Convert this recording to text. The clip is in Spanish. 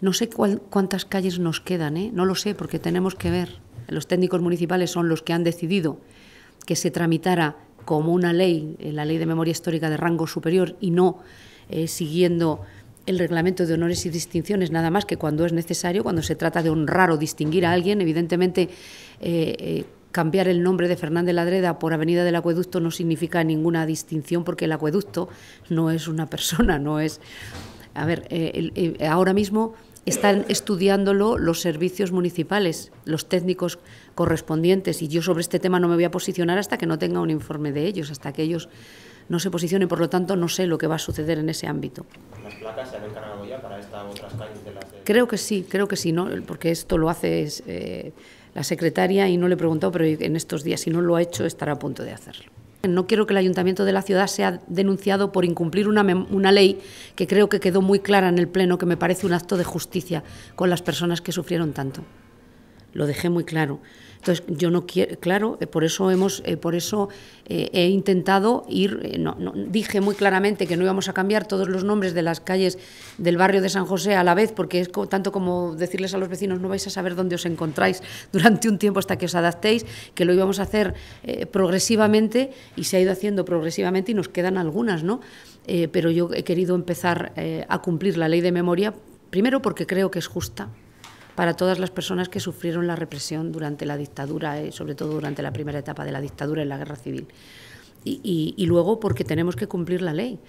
No sé cuántas calles nos quedan, ¿eh? no lo sé, porque tenemos que ver. Los técnicos municipales son los que han decidido que se tramitara como una ley, eh, la ley de memoria histórica de rango superior, y no eh, siguiendo el reglamento de honores y distinciones, nada más que cuando es necesario, cuando se trata de honrar o distinguir a alguien, evidentemente eh, cambiar el nombre de Fernández Ladreda por Avenida del Acueducto no significa ninguna distinción porque el acueducto no es una persona, no es... A ver, eh, eh, ahora mismo están estudiándolo los servicios municipales, los técnicos correspondientes, y yo sobre este tema no me voy a posicionar hasta que no tenga un informe de ellos, hasta que ellos no se posicionen, por lo tanto no sé lo que va a suceder en ese ámbito. ¿Las placas se ya para otras calles Creo que sí, creo que sí, ¿no? porque esto lo hace... Eh, la secretaria y no le he preguntado, pero en estos días, si no lo ha hecho, estará a punto de hacerlo. No quiero que el ayuntamiento de la ciudad sea denunciado por incumplir una, una, ley que creo que quedó muy clara en el Pleno, que me parece un acto de justicia con las personas que sufrieron tanto lo dejé muy claro. Entonces, yo no quiero, claro, eh, por eso hemos, eh, por eso eh, he intentado ir, dije muy claramente que no íbamos a cambiar todos los nombres de las calles del barrio de San José a la vez, porque es tanto como decirles a los vecinos, no vais a saber dónde os encontráis durante un tiempo hasta que os adaptéis, que lo íbamos a hacer progresivamente y se ha ido haciendo progresivamente y nos quedan algunas, ¿no? pero yo he querido empezar a cumplir la ley de memoria, primero porque creo que es justa, para todas las personas que sufrieron la represión durante la dictadura, y eh, sobre todo durante la primera etapa de la dictadura en la guerra civil. Y, y luego porque tenemos que cumplir la ley.